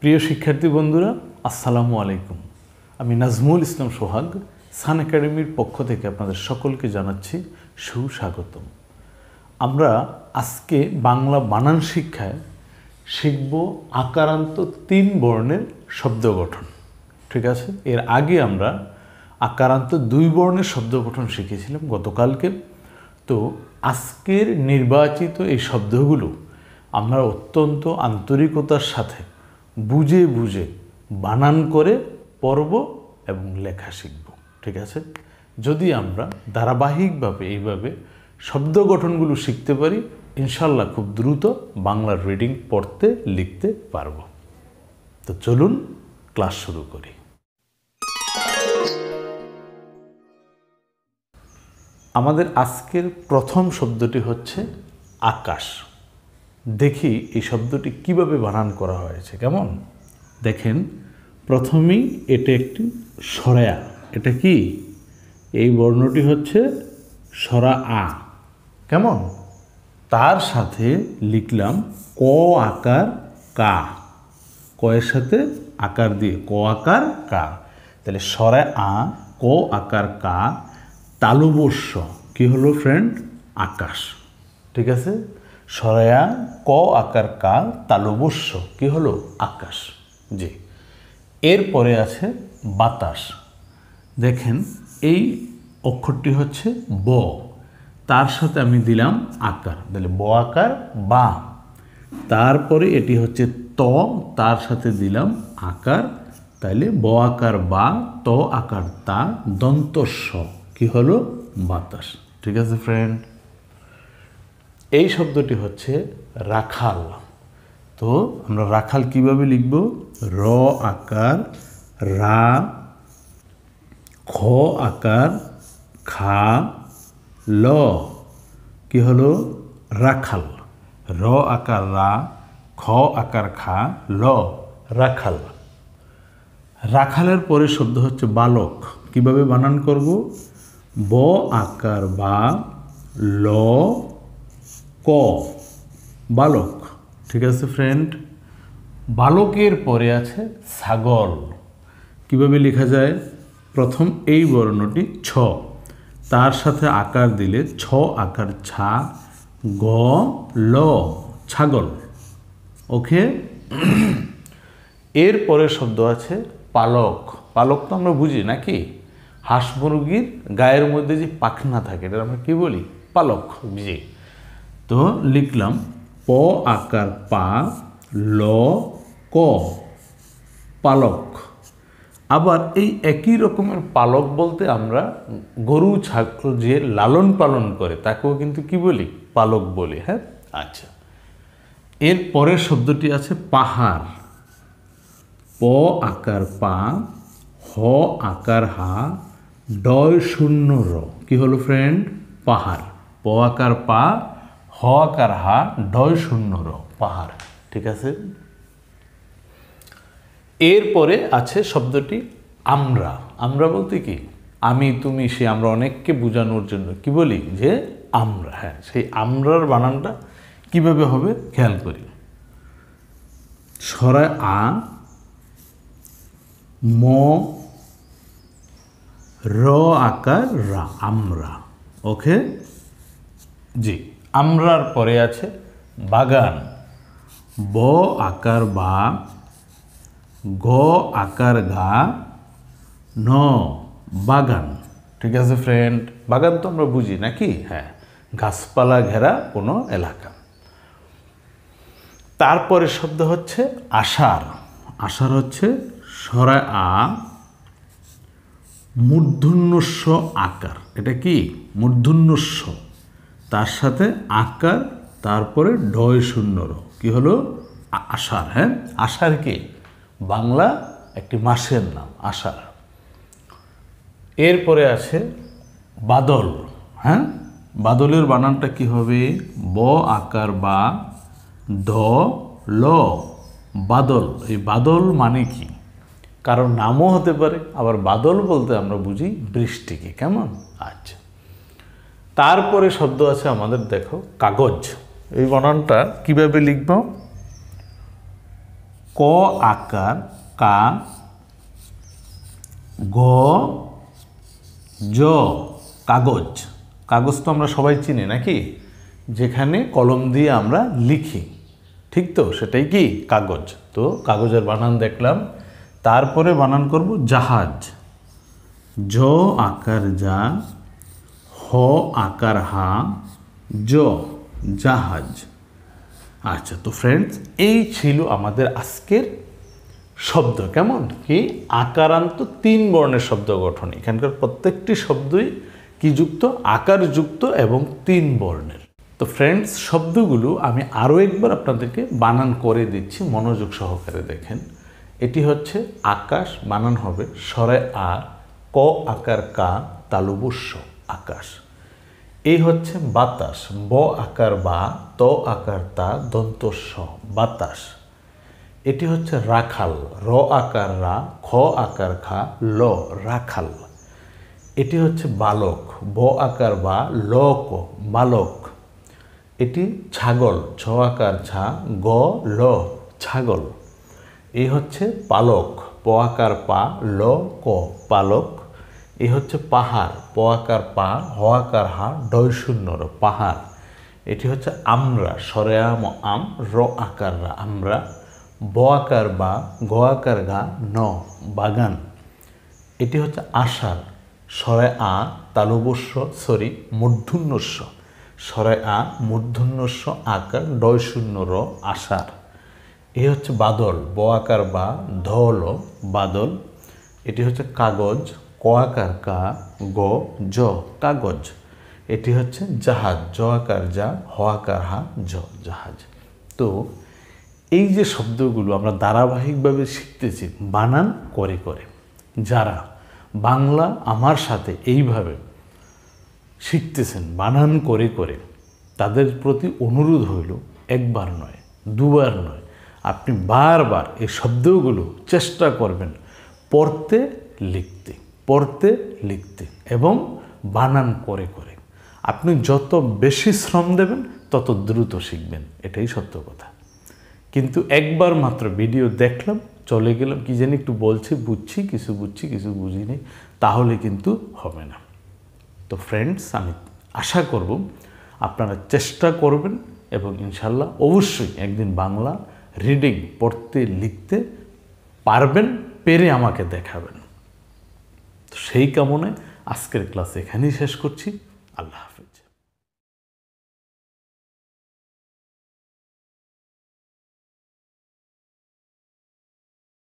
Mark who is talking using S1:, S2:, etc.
S1: প্রিয় শিক্ষার্থী বন্ধুরা আসসালামু আলাইকুম আমি নাজমুল ইসলাম সোহাগ সান একাডেমির পক্ষ থেকে আপনাদের সকলকে জানাচ্ছি সুস্বাগতম আমরা আজকে বাংলা বানান শিক্ষায় শিখব আকারান্ত তিন বর্ণের শব্দ গঠন ঠিক আছে এর আগে আমরা আকারান্ত দুই বর্ণের শব্দ গঠন শিখেছিলাম গতকালকে তো আজকের নির্বাচিত এই শব্দগুলো আমরা অত্যন্ত আন্তরিকতার সাথে বুঝে বুঝে বানান করে পড়ব এবং লেখা শিখব ঠিক আছে যদি আমরা ধারাবাহিকভাবে এইভাবে শব্দ গঠনগুলো শিখতে পারি ইনশাল্লাহ খুব দ্রুত বাংলার রিডিং পড়তে লিখতে পারব তো চলুন ক্লাস শুরু করি আমাদের আজকের প্রথম শব্দটি হচ্ছে আকাশ দেখি এই শব্দটি কিভাবে বানান করা হয়েছে কেমন দেখেন প্রথমেই এটা একটি সরায়া এটা কি এই বর্ণটি হচ্ছে সরা আ কেমন তার সাথে লিখলাম ক আকার কা কয়ের সাথে আকার দিয়ে ক আকার কা তাহলে সরা আ ক আকার কা তালুবস্য কী হলো ফ্রেন্ড আকাশ ঠিক আছে সরায়া ক আকার কা তালুবস্য কি হলো আকাশ জি এরপরে আছে বাতাস দেখেন এই অক্ষরটি হচ্ছে ব তার সাথে আমি দিলাম আকার তাহলে ব আকার বা তারপরে এটি হচ্ছে ত তার সাথে দিলাম আকার তাইলে ব আকার বা ত আকার তা দন্তস্ব কি হলো বাতাস ঠিক আছে ফ্রেন্ড এই শব্দটি হচ্ছে রাখাল তো আমরা রাখাল কিভাবে লিখব র আকার রা খ আকার খা ল কি হলো রাখাল র আকার রা খ আকার খা ল রাখাল রাখালের পরে শব্দ হচ্ছে বালক কিভাবে বানান করব ব আকার বা ল ক বালক ঠিক আছে ফ্রেন্ড বালকের পরে আছে ছাগল কিভাবে লেখা যায় প্রথম এই বর্ণটি ছ তার সাথে আকার দিলে ছ আকার ছা গ ল ছাগল ওকে এর পরের শব্দ আছে পালক পালক তো আমরা বুঝি নাকি হাঁস মুরগির গায়ের মধ্যে যে পাখনা থাকে এটা আমরা কী বলি পালক বুঝি তো লিখলাম প আকার পা ল ক পালক আবার এই একই রকমের পালক বলতে আমরা গরু ছাগল যে লালন পালন করে তাকেও কিন্তু কি বলি পালক বলি হ্যাঁ আচ্ছা এর পরের শব্দটি আছে পাহাড় প আকার পা হ আকার হা ডয় শূন্য র কি হলো ফ্রেন্ড পাহাড় প আকার পা হক হা ডয় শূন্য র পাহাড় ঠিক আছে এরপরে আছে শব্দটি আমরা আমরা বলতে কি আমি তুমি সে আমরা অনেককে বোঝানোর জন্য কি বলি যে আমরা হ্যাঁ সেই আমরার বানানটা কিভাবে হবে খেয়াল করি সরায় আ ম র আকার রা আমরা ওকে জি আমরার পরে আছে বাগান ব আকার বা গ আকার গা ন বাগান ঠিক আছে ফ্রেন্ড বাগান তো আমরা বুঝি নাকি হ্যাঁ গাছপালা ঘেরা কোনো এলাকা তারপরে শব্দ হচ্ছে আষাঢ় আষাঢ় হচ্ছে সরা আ মূর্ধন্যস্ব আকার এটা কি মূর্ধন্যস্ব তার সাথে আকার তারপরে ডয় শূন্য র কি হলো আষাঢ় হ্যাঁ আষাঢ়কে বাংলা একটি মাসের নাম আষাঢ় এরপরে আছে বাদল হ্যাঁ বাদলের বানানটা কি হবে ব আকার বা দ ল বাদল এই বাদল মানে কি কারণ নামও হতে পারে আবার বাদল বলতে আমরা বুঝি বৃষ্টিকে কেমন আচ্ছা তারপরে শব্দ আছে আমাদের দেখো কাগজ এই বনানটা কিভাবে লিখব ক আকার কা গ জ কাগজ কাগজ তো আমরা সবাই চিনি নাকি যেখানে কলম দিয়ে আমরা লিখি ঠিক তো সেটাই কি কাগজ তো কাগজের বানান দেখলাম তারপরে বানান করব জাহাজ জ আকার যা আকার হা জ জাহাজ আচ্ছা তো ফ্রেন্ডস এই ছিল আমাদের আজকের শব্দ কেমন কি আকারান্ত তিন বর্ণের শব্দ গঠন এখানকার প্রত্যেকটি শব্দই কি যুক্ত আকার যুক্ত এবং তিন বর্ণের তো ফ্রেন্ডস শব্দগুলো আমি আরও একবার আপনাদেরকে বানান করে দিচ্ছি মনোযোগ সহকারে দেখেন এটি হচ্ছে আকাশ বানান হবে স্বরে আ ক আকার কা তালুবস্য আকাশ এই হচ্ছে বাতাস ব আকার বা ত আকার তা দন্ত স বাতাস এটি হচ্ছে রাখাল র আকার রা খ আকার খা ল রাখাল এটি হচ্ছে বালক ব আকার বা ল ক বালক এটি ছাগল ছ আকার ছা গ ল ছাগল এই হচ্ছে পালক প আকার পা ল ক পালক এ হচ্ছে পাহাড় আকার পা হওয়াকার হা ডয় র পাহাড় এটি হচ্ছে আমরা সরেয়াম আম র আকার রা আমরা ব আকার বা গ আকার গা ন বাগান এটি হচ্ছে আষাঢ় সরে আ তালুবস্য সরি মূর্ধন্যস্য সরে আ মূর্ধন্যস্য আকার ডয় শূন্য র আষাঢ় এ হচ্ছে বাদল ব আকার বা ধল বাদল এটি হচ্ছে কাগজ ক আকার কা গ জ কাগজ এটি হচ্ছে জাহাজ জ আকার যা হ আকার হা জ জাহাজ তো এই যে শব্দগুলো আমরা ধারাবাহিকভাবে শিখতেছি বানান করে করে যারা বাংলা আমার সাথে এইভাবে শিখতেছেন বানান করে করে তাদের প্রতি অনুরোধ হইল একবার নয় দুবার নয় আপনি বারবার এই শব্দগুলো চেষ্টা করবেন পড়তে লিখতে পড়তে লিখতে এবং বানান করে করে আপনি যত বেশি শ্রম দেবেন তত দ্রুত শিখবেন এটাই সত্য কথা কিন্তু একবার মাত্র ভিডিও দেখলাম চলে গেলাম কি জানি একটু বলছি বুঝছি কিছু বুঝছি কিছু বুঝিনি তাহলে কিন্তু হবে না তো ফ্রেন্ডস আমি আশা করব আপনারা চেষ্টা করবেন এবং ইনশাল্লাহ অবশ্যই একদিন বাংলা রিডিং পড়তে লিখতে পারবেন পেরে আমাকে দেখাবেন সেই কামনে আজকের ক্লাস এখানেই শেষ করছি আল্লাহ